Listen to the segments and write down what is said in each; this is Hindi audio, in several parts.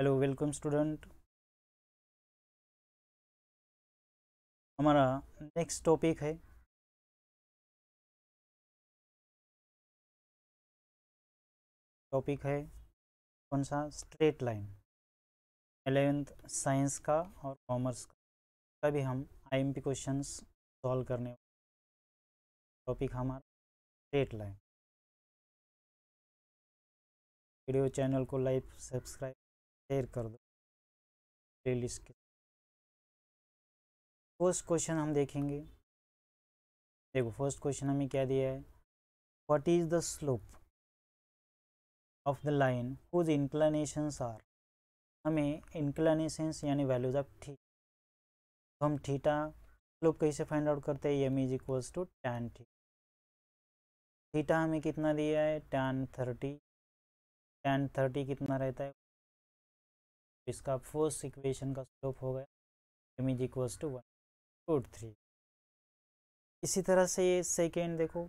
हेलो वेलकम स्टूडेंट हमारा नेक्स्ट टॉपिक है टॉपिक है कौन सा स्ट्रेट लाइन एलेवेंथ साइंस का और कॉमर्स का हम आई हम आईएमपी क्वेश्चंस सॉल्व करने टॉपिक हमारा स्ट्रेट लाइन वीडियो चैनल को लाइक सब्सक्राइब शेयर कर दो प्ले लिस्ट के फर्स्ट क्वेश्चन हम देखेंगे देखो फर्स्ट क्वेश्चन हमें क्या दिया है what is the slope of the line whose inclinations are हमें इंक्लानेशंस यानी वैल्यूज ऑफ थी तो हम थीटा स्लोप कैसे फाइंड आउट करते हैं M is equals to tan थी थीटा हमें कितना दिया है टैन थर्टी टैन थर्टी कितना रहता है इसका फोर्स इक्वेशन का स्लोप हो गया M is equals to one root three इसी तरह से ये सेकेंड देखो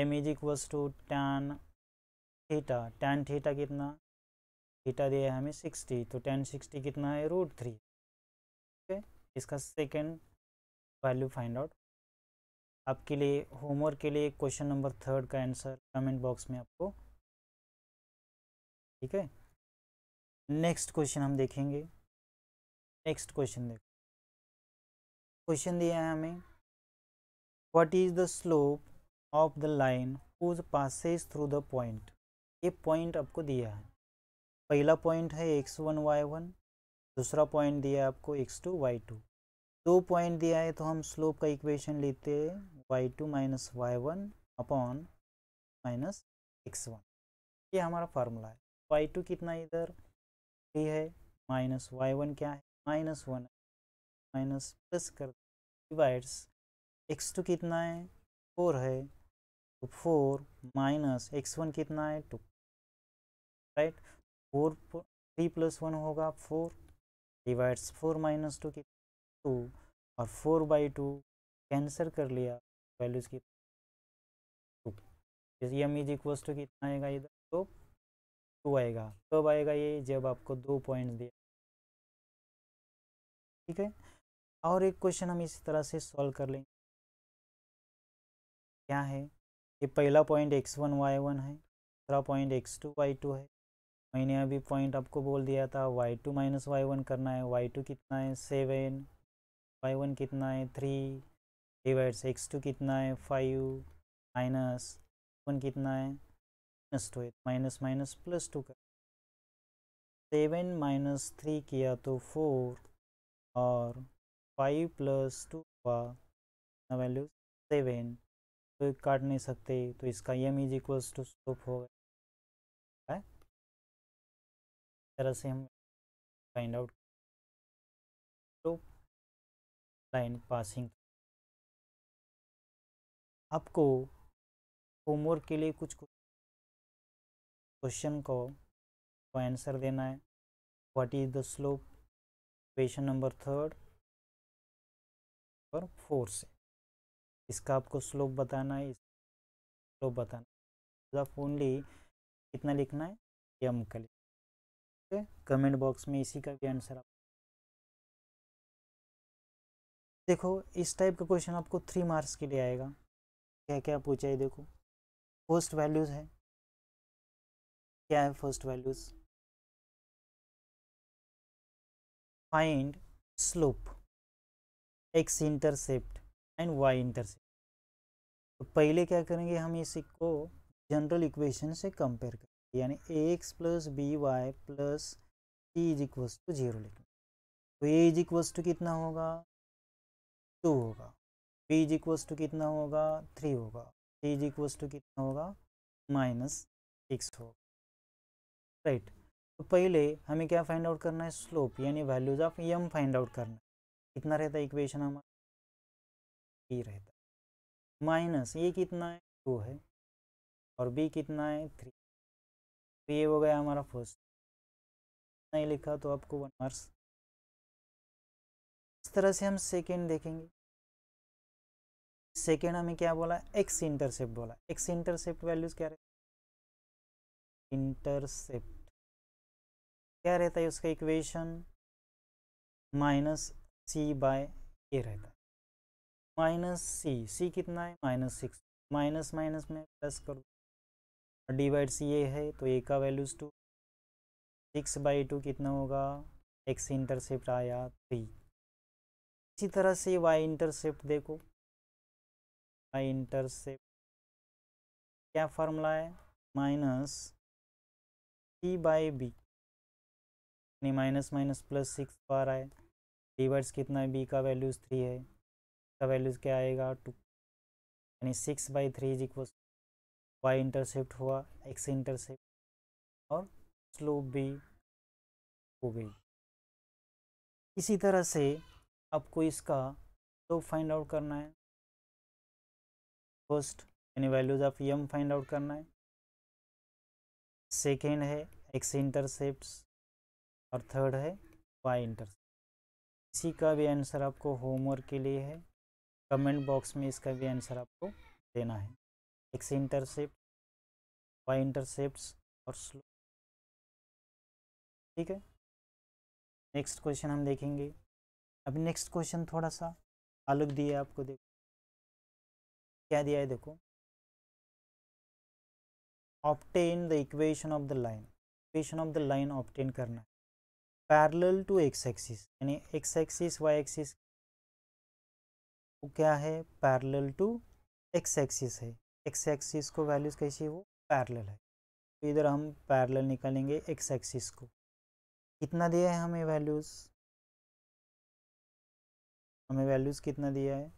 M is equals to tan theta tan theta कितना थीटा दिया है हमें सिक्सटी तो टेन सिक्सटी कितना है रूट थ्री ओके इसका सेकेंड वैल्यू फाइंड आउट आपके लिए होमवर्क के लिए क्वेश्चन नंबर थर्ड का आंसर कमेंट बॉक्स में आपको ठीक है नेक्स्ट क्वेश्चन हम देखेंगे नेक्स्ट क्वेश्चन देखो क्वेश्चन दिया है हमें what is the slope of the line whose passes through the point ये पॉइंट आपको दिया है पहला पॉइंट है एक्स वन वाई वन दूसरा पॉइंट दिया है आपको एक्स टू वाई टू दो पॉइंट दिया है तो हम स्लोप का इक्वेशन लेते हैं Y two minus Y one upon minus x one ये हमारा फार्मूला है वाई टू कितना इधर थ्री है माइनस वाई वन क्या है माइनस वन माइनस प्लस कर डिवाइड्स एक्स टू कितना है फोर है तो फोर माइनस एक्स वन कितना है two right four three plus one होगा four divides four minus two कितना टू और फोर बाई टू कैंसर कर लिया वैल्यूज़ कितना टू जैसे एम इज इक्वल्स टू कितना आएगा इधर तो टू आएगा कब आएगा ये जब आपको दो पॉइंट दिया ठीक है और एक क्वेश्चन हम इस तरह से सॉल्व कर लेंगे क्या है ये पहला point x one Y one है दूसरा point x two Y two है मैंने अभी पॉइंट आपको बोल दिया था y two minus Y one करना है वाई टू कितना है सेवन वाई वन कितना है थ्री डिवाइड्स एक्स टू कितना है फाइव माइनस वन कितना है माइनस टू है माइनस माइनस प्लस टू कर सेवन माइनस थ्री किया तो फोर और फाइव प्लस टू का वैल्यू सेवन तो काट नहीं सकते तो इसका m is equals to slope हो गया है तरह से हम फाइंड आउट तो लाइन पासिंग आपको होमवर्क के लिए कुछ कुछ क्वेश्चन को को आंसर देना है what is the slope question number third और फोर से इसका आपको स्लोप बताना है स्लोप बताना है ओनली कितना लिखना है यम का लिखना कमेंट बॉक्स में इसी का भी आंसर आप देखो इस टाइप का क्वेश्चन आपको थ्री मार्क्स के लिए आएगा क्या क्या पूछा है देखो पोस्ट वैल्यूज़ है क्या है first values find slope x intercept and y intercept तो पहले क्या करेंगे हम इस को जनरल इक्वेशन से कंपेयर करेंगे यानी a x plus b y plus c is equals to zero लिखेंगे तो ए इज इक्वल्स टू कितना होगा टू होगा बी इज इक्वल्स टू कितना होगा थ्री होगा सी इज इक्वल्स टू कितना होगा माइनस सिक्स होगा राइट तो पहले हमें क्या फाइंड आउट करना है स्लोप यानी values of m find out करना कितना रहता है इक्वेशन हमारा ई रहता है माइनस ये कितना है टू है और बी कितना है थ्री तो ये हो गया हमारा फर्स्ट नहीं लिखा तो आपको वन मार्क्स इस तरह से हम सेकेंड देखेंगे सेकेंड हमें क्या बोला एक्स इंटरसेप्ट बोला एक्स इंटरसेप्ट वैल्यूज क्या रहे इंटरसेप्ट क्या रहता है उसका equation minus c by a रहता है माइनस सी सी कितना है माइनस सिक्स माइनस माइनस में प्लस कर दो डिवाइड सी ए है तो ए का values two six by two कितना होगा एक्स इंटरसेप्ट आया थ्री इसी तरह से वाई इंटरसेप्ट देखो वाई इंटरसेप्ट क्या फॉर्मूला है माइनस सी बाई बी यानी माइनस माइनस प्लस सिक्स बार आए रिवर्स कितना है बी का वैल्यूज़ थ्री है का वैल्यूज़ क्या आएगा टू यानी सिक्स बाई थ्री जी इक्वल वाई इंटरसेप्ट हुआ एक्स इंटरसेप्ट और स्लोप भी हो गई इसी तरह से आपको इसका स्लोप फाइंड आउट करना है फर्स्ट यानी values of m find out करना है सेकेंड है एक्स इंटरसेप्ट और थर्ड है वाई इंटरसेप्ट इसी का भी आंसर आपको होमवर्क के लिए है कमेंट बॉक्स में इसका भी आंसर आपको देना है एक्स इंटरसेप्ट वाई इंटरसेप्ट और स्लो ठीक है नेक्स्ट क्वेश्चन हम देखेंगे अभी नेक्स्ट क्वेश्चन थोड़ा सा अलग दिया आपको देखो क्या दिया है देखो obtain the equation of the line equation of the line obtain करना है पैरल टू एक्स एक्सिस यानी एक्स एक्सिस वाई एक्सिस वो क्या है पैरल टू एक्स एक्सिस है एक्स एक्सिस को वैल्यूज़ कैसी है वो पैरल है तो इधर हम पैरल निकालेंगे एक्स एक्सिस को कितना दिया है हमें वैल्यूज़ हमें वैल्यूज़ कितना दिया है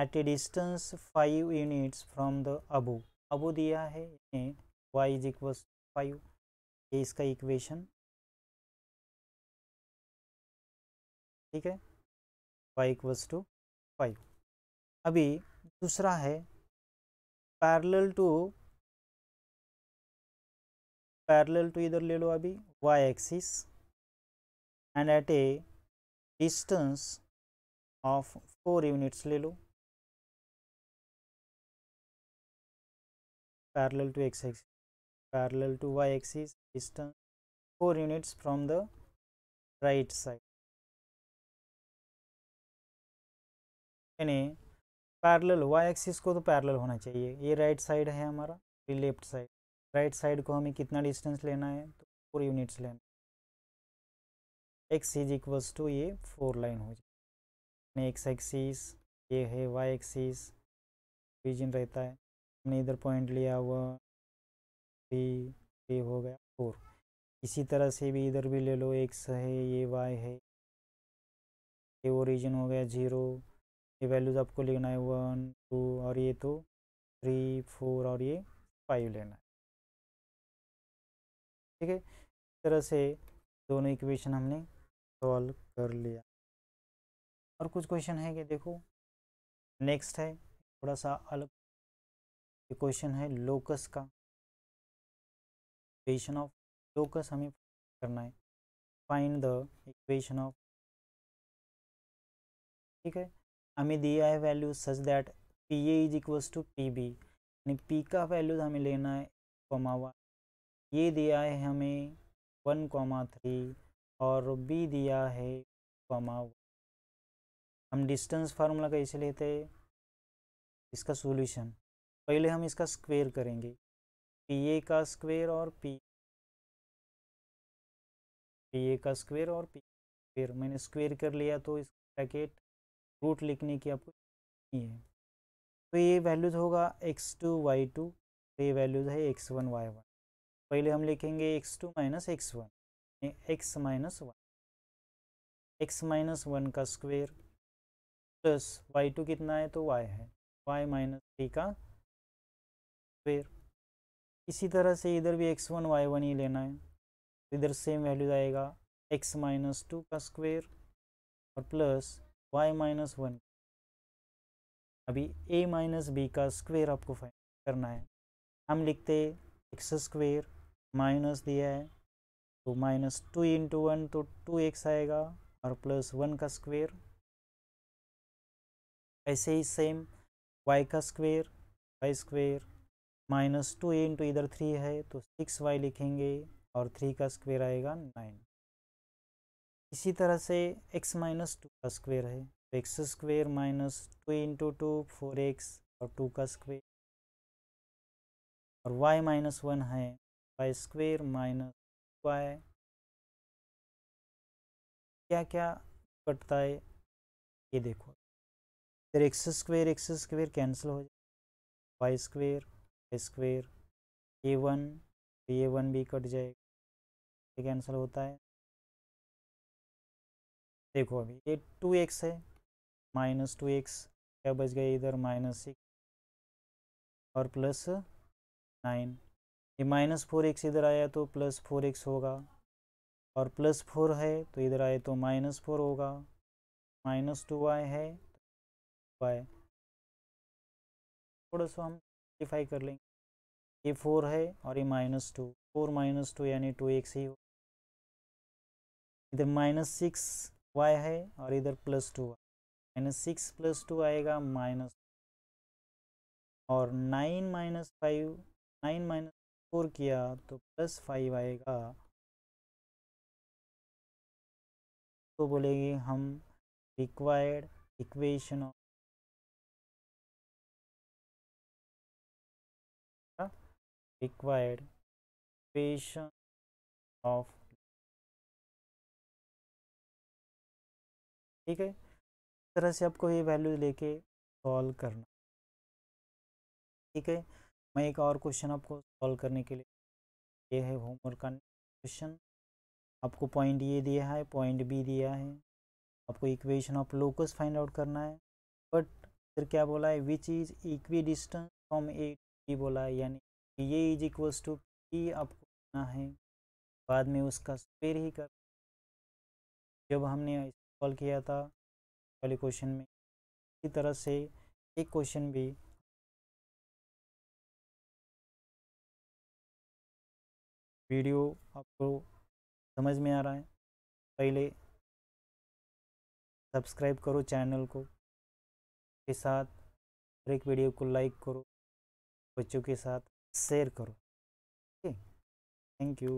at a distance five units from the अबो अब दिया है वाई इज इक्वल फाइव ये इसका इक्वेशन ठीक है वाई इक्वल्स टू फाइव अभी दूसरा है पैरेलल टू पैरेलल टू इधर ले लो अभी y axis and at a distance of four units ले लो parallel to x axis parallel to y axis distance 4 units from the right side यानी पैरेलल y एक्सिस को तो पैरेलल होना चाहिए ये राइट साइड है हमारा ये लेफ्ट साइड राइट साइड को हमें कितना डिस्टेंस लेना है तो फोर यूनिट्स लेना एक्स इज इक्वल्स टू ये फोर लाइन हो जाए x एक्सिस ये है y एक्सिस रीजन रहता है हमने इधर पॉइंट लिया हुआ थ्री थ्री हो गया फोर इसी तरह से भी इधर भी ले लो एक्स है ये वाई है ये ओरिजिन हो गया ज़ीरो ये वैल्यूज़ आपको लिखना है वन टू और ये तो थ्री फोर और ये फाइव लेना है ठीक है इस तरह से दोनों इक्वेशन हमने सॉल्व कर लिया और कुछ क्वेश्चन है कि देखो नेक्स्ट है थोड़ा सा अलग ये क्वेश्चन है लोकस का इक्वेशन ऑफ लोकस हमें करना है फाइंड द इक्वेशन ऑफ ठीक है हमें दिया है value such that p a is equals to p b यानी पी का वैल्यू हमें लेना है कॉमा वन ये दिया है हमें वन कॉमा थ्री और बी दिया है कॉमा वन हम डिस्टेंस फार्मूला कैसे लेते हैं इसका सॉल्यूशन पहले हम इसका स्क्वेयर करेंगे पी ए का स्क्वेयर और पी पी ए का स्क्वेयर और पी स्क्वेयर मैंने स्क्वेयर कर लिया तो इस ब्रैकेट रूट लिखने की आपको नहीं है तो ये वैल्यूज होगा एक्स टू वाई टू ये वैल्यूज है एक्स वन वाई वन पहले हम लिखेंगे x two minus x one x minus one x minus one का स्क्वेयर प्लस वाई टू कितना है तो वाई है वाई माइनस थ्री का स्क्वेयर इसी तरह से इधर भी एक्स वन वाई वन ही लेना है इधर सेम वैल्यू आएगा एक्स माइनस टू का स्क्वेयर और प्लस वाई माइनस वन अभी ए माइनस बी का स्क्वेयर आपको फाइंड करना है हम लिखते एक्स स्क्वेयर माइनस दिया है तो माइनस टू इंटू वन तो टू एक्स आएगा और प्लस वन का स्क्वेयर ऐसे ही सेम वाई का square y square minus two a into इधर थ्री है तो सिक्स वाई लिखेंगे और थ्री का स्क्वेयर आएगा नाइन इसी तरह से एक्स माइनस टू का स्क्वेयर है तो x square minus two into two four x और टू का स्क्वेयर और वाई माइनस वन है वाई स्क्वेयर माइनस वाई क्या क्या कटता है ये देखो फिर x square x square cancel हो जाए y square square a one तो ए वन भी कट जाएगा कैंसिल होता है देखो अभी ये टू एक्स है माइनस टू एक्स क्या बच गया इधर माइनस सिक्स और प्लस नाइन ये माइनस फोर एक्स इधर आया तो प्लस फोर एक्स होगा और प्लस फोर है तो इधर आए तो माइनस फोर होगा माइनस टू वाई है वाई थोड़ा सा हम रेक्टिफाई कर लेंगे ये फोर है और ये minus two four minus two यानी टू एक्स ही हो इधर माइनस सिक्स वाई है और इधर plus two y minus six plus two आएगा माइनस और nine minus five nine minus four किया तो प्लस फाइव आएगा तो बोलेंगे हम required equation of required patient of ठीक है इस तरह से आपको ये वैल्यू लेके सॉल्व करना ठीक है मैं एक और क्वेश्चन आपको सॉल्व करने के लिए ये है होमवर्क का क्वेश्चन आपको पॉइंट ये दिया है पॉइंट बी दिया है आपको equation of locus find out करना है बट फिर क्या बोला है which is equidistance from a b बोला है यानी ये इज इक्वल्स टू पी आपको करना है बाद में उसका स्क्वेयर ही कर जब हमने सॉल्व किया था वाले क्वेश्चन में इसी तरह से एक क्वेश्चन भी वीडियो आपको समझ में आ रहा है पहले सब्सक्राइब करो चैनल को के साथ हर एक वीडियो को लाइक करो बच्चों के साथ शेयर करो ठीक थैंक यू